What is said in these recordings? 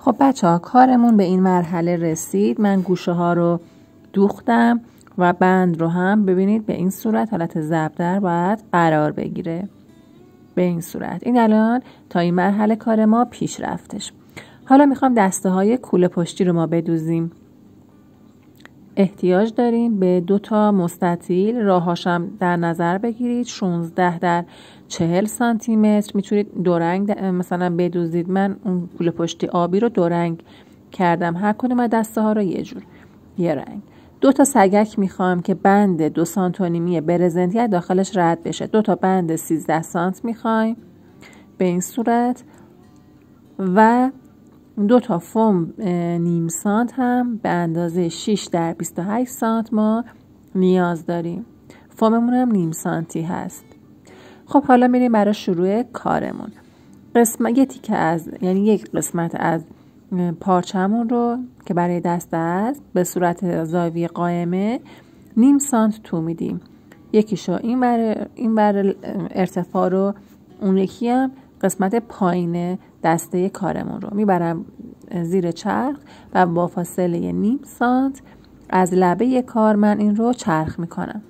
خب بچه ها کارمون به این مرحله رسید من گوشه ها رو دوختم و بند رو هم ببینید به این صورت حالت زبدر باید قرار بگیره به این صورت این الان تا این مرحله کار ما پیش رفتش حالا میخوام دسته های کوله پشتی رو ما بدوزیم احتیاج داریم به دو تا مستطیل راهاشم در نظر بگیرید 16 در 40 سانتی متر میتونید دو رنگ مثلا بدوزید من اون پول پشتی آبی رو دو رنگ کردم هر کدوم از دسته ها رو یه جور یه رنگ دو تا سگک میخوام که بند دو سانتونیمی برزنتی داخلش رد بشه دو تا بند 13 سانت میخوایم به این صورت و دو تا فوم نیم سانت هم به اندازه 6 در 28 سانت ما نیاز داریم فوممون هم نیم سانتی هست خب حالا میریم برای شروع کارمون قسمت از یعنی یک قسمت از پارچمون رو که برای دست است به صورت زاویه قائمه نیم سانت تو میدیم یکیشو این برای این ارتفاع رو اون یکی هم قسمت پایینه. دسته کارمون رو میبرم زیر چرخ و با فاصله نیم سانت از لبه کار من این رو چرخ میکنم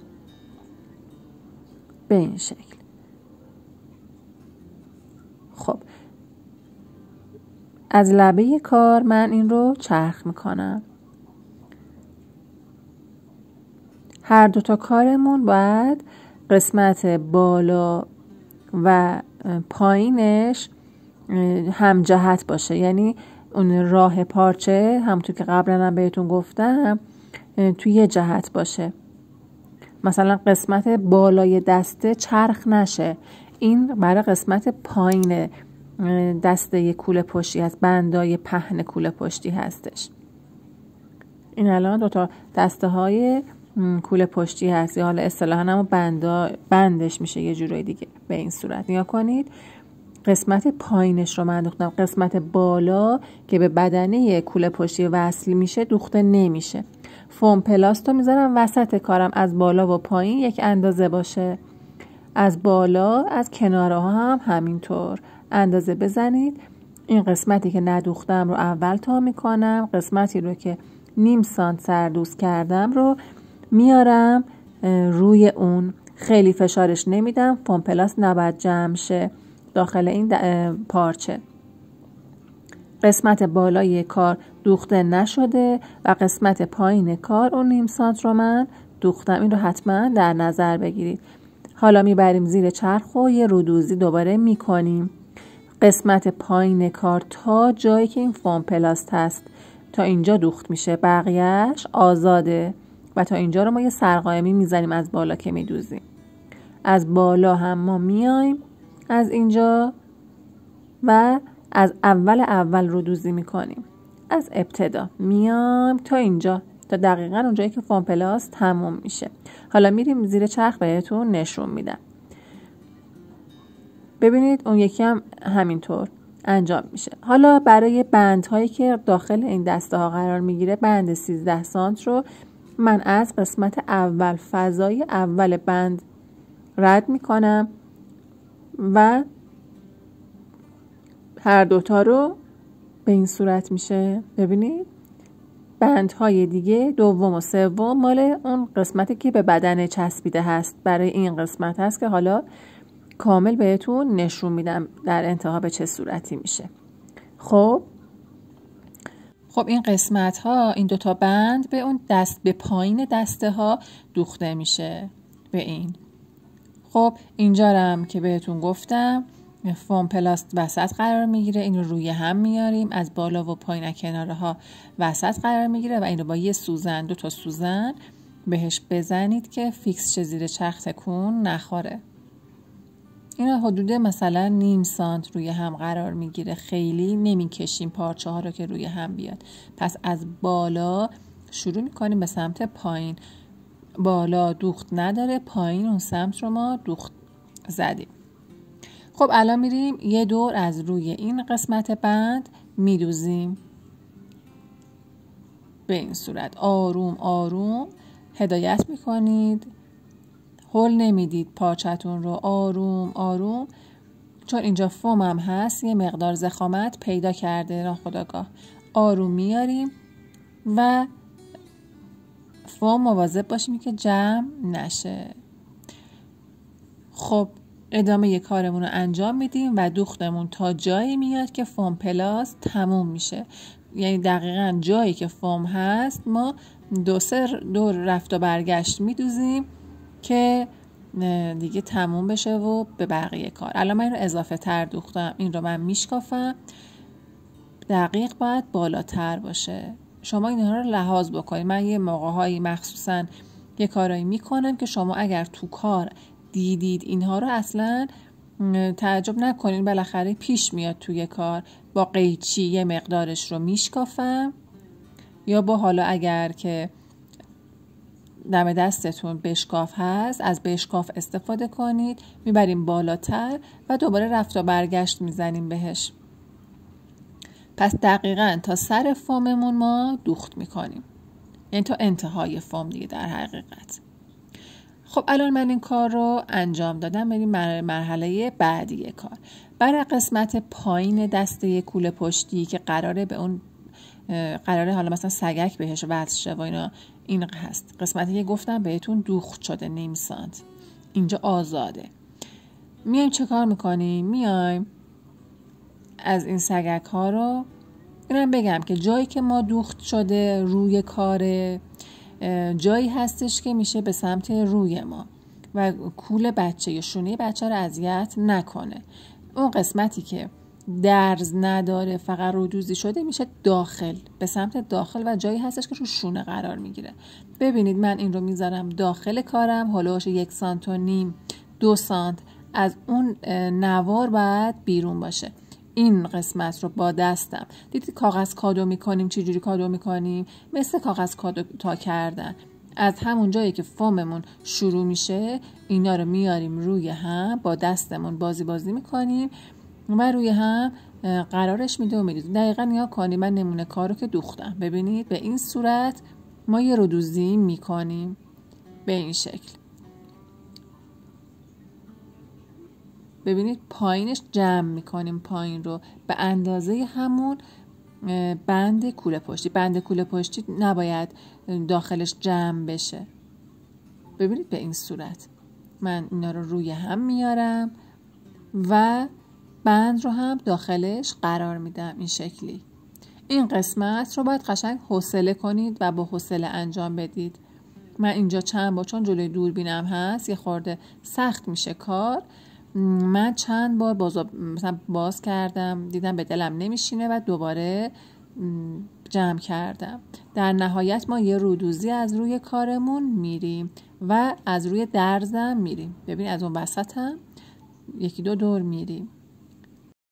به این شکل خب از لبه کار من این رو چرخ میکنم هر دوتا کارمون باید قسمت بالا و پایینش همجهت باشه یعنی اون راه پارچه همونطور که قبلا هم بهتون گفتم توی یه جهت باشه مثلا قسمت بالای دسته چرخ نشه این برای قسمت پایین دسته کوله پشتی هست بندای پهن کوله پشتی هستش این الان دوتا دسته های کوله پشتی هست یا حالا اصطلاحا هم بندا بندش میشه یه جورای دیگه به این صورت نیا کنید قسمت پایینش رو من دوختم قسمت بالا که به بدنه کوله پشتی وصل میشه دوخته نمیشه فوم پلاست رو میذارم وسط کارم از بالا و پایین یک اندازه باشه از بالا از کناره ها هم همینطور اندازه بزنید این قسمتی که ندوختم رو اول تا میکنم قسمتی رو که نیم سانت سردوست کردم رو میارم روی اون خیلی فشارش نمیدم فوم پلاس نباید جمع شه داخل این پارچه قسمت بالای کار دوخته نشده و قسمت پایین کار اون نیم سانت رو من دوختم این رو حتما در نظر بگیرید حالا میبریم زیر چرخ و یه رودوزی دوباره میکنیم قسمت پایین کار تا جایی که این فوم پلاست هست تا اینجا دوخت میشه بقیهش آزاده و تا اینجا رو ما یه سرقایمی میزنیم از بالا که میدوزیم از بالا هم ما میایم از اینجا و از اول اول رو دوزی میکنیم از ابتدا میام تا اینجا تا دقیقا اونجایی که فون پلاس تموم میشه حالا میریم زیر چرخ بهتون نشون میدم ببینید اون یکی هم همینطور انجام میشه حالا برای بندهایی که داخل این دسته ها قرار میگیره بند 13 سانت رو من از قسمت اول فضای اول بند رد میکنم و هر دوتا رو به این صورت میشه ببینید بندهای دیگه دوم و سوم مال اون قسمتی که به بدن چسبیده هست برای این قسمت هست که حالا کامل بهتون نشون میدم در انتها به چه صورتی میشه خب خب این قسمت ها این دوتا بند به اون دست به پایین دسته ها دوخته میشه به این خب اینجا هم که بهتون گفتم فوم پلاست وسط قرار میگیره این رو روی هم میاریم از بالا و پایین کناره ها وسط قرار میگیره و این رو با یه سوزن دو تا سوزن بهش بزنید که فیکس چه زیر چرخ تکون نخوره اینا حدود مثلا نیم سانت روی هم قرار میگیره خیلی نمیکشیم پارچه ها رو که روی هم بیاد پس از بالا شروع میکنیم به سمت پایین بالا دوخت نداره پایین اون سمت رو ما دوخت زدیم خب الان میریم یه دور از روی این قسمت بند میدوزیم به این صورت آروم آروم هدایت میکنید هل نمیدید پاچتون رو آروم آروم چون اینجا فوم هم هست یه مقدار زخامت پیدا کرده خداگاه آروم میاریم و و مواظب باشیم که جمع نشه خب ادامه کارمون رو انجام میدیم و دوختمون تا جایی میاد که فوم پلاس تموم میشه یعنی دقیقا جایی که فوم هست ما دو سه دور رفت و برگشت میدوزیم که دیگه تموم بشه و به بقیه کار الان من این رو اضافه تر دوختم این رو من میشکافم دقیق باید بالاتر باشه شما اینها رو لحاظ بکنید من یه هایی مخصوصا یه کارایی میکنم که شما اگر تو کار دیدید اینها رو اصلا تعجب نکنین بالاخره پیش میاد توی کار با قیچی یه مقدارش رو میشکافم یا با حالا اگر که دم دستتون بشکاف هست از بشکاف استفاده کنید میبریم بالاتر و دوباره رفت و برگشت میزنیم بهش پس دقیقا تا سر فاممون ما دوخت میکنیم یعنی تا انتهای فام دیگه در حقیقت خب الان من این کار رو انجام دادم بریم یعنی مرحله بعدی کار برای قسمت پایین دسته کوله پشتی که قراره به اون قراره حالا مثلا سگک بهش وصل شه و اینا این هست قسمتی که گفتم بهتون دوخت شده نیم اینجا آزاده میایم چه کار میکنیم میایم از این سگک ها رو اینم بگم که جایی که ما دوخت شده روی کار، جایی هستش که میشه به سمت روی ما و کول بچه یا شونه بچه رو اذیت نکنه اون قسمتی که درز نداره فقط رودوزی شده میشه داخل به سمت داخل و جایی هستش که رو شونه قرار میگیره ببینید من این رو میذارم داخل کارم حالا یک سانت و نیم دو سانت از اون نوار باید بیرون باشه این قسمت رو با دستم دیدید کاغذ کادو میکنیم چجوری کادو میکنیم مثل کاغذ کادو تا کردن از همون جایی که فوممون شروع میشه اینا رو میاریم روی هم با دستمون بازی بازی میکنیم و روی هم قرارش میده و میدید دقیقا یا کنید من نمونه کار رو که دوختم ببینید به این صورت ما یه رودوزی میکنیم به این شکل ببینید پایینش جمع میکنیم پایین رو به اندازه همون بند کوله پشتی بند کوله پشتی نباید داخلش جمع بشه ببینید به این صورت من اینا رو روی هم میارم و بند رو هم داخلش قرار میدم این شکلی این قسمت رو باید قشنگ حوصله کنید و با حوصله انجام بدید من اینجا چند با چون جلوی دوربینم هست یه خورده سخت میشه کار من چند بار باز, مثلا باز کردم دیدم به دلم نمیشینه و دوباره جمع کردم در نهایت ما یه رودوزی از روی کارمون میریم و از روی درزم میریم ببین از اون وسط هم یکی دو دور میریم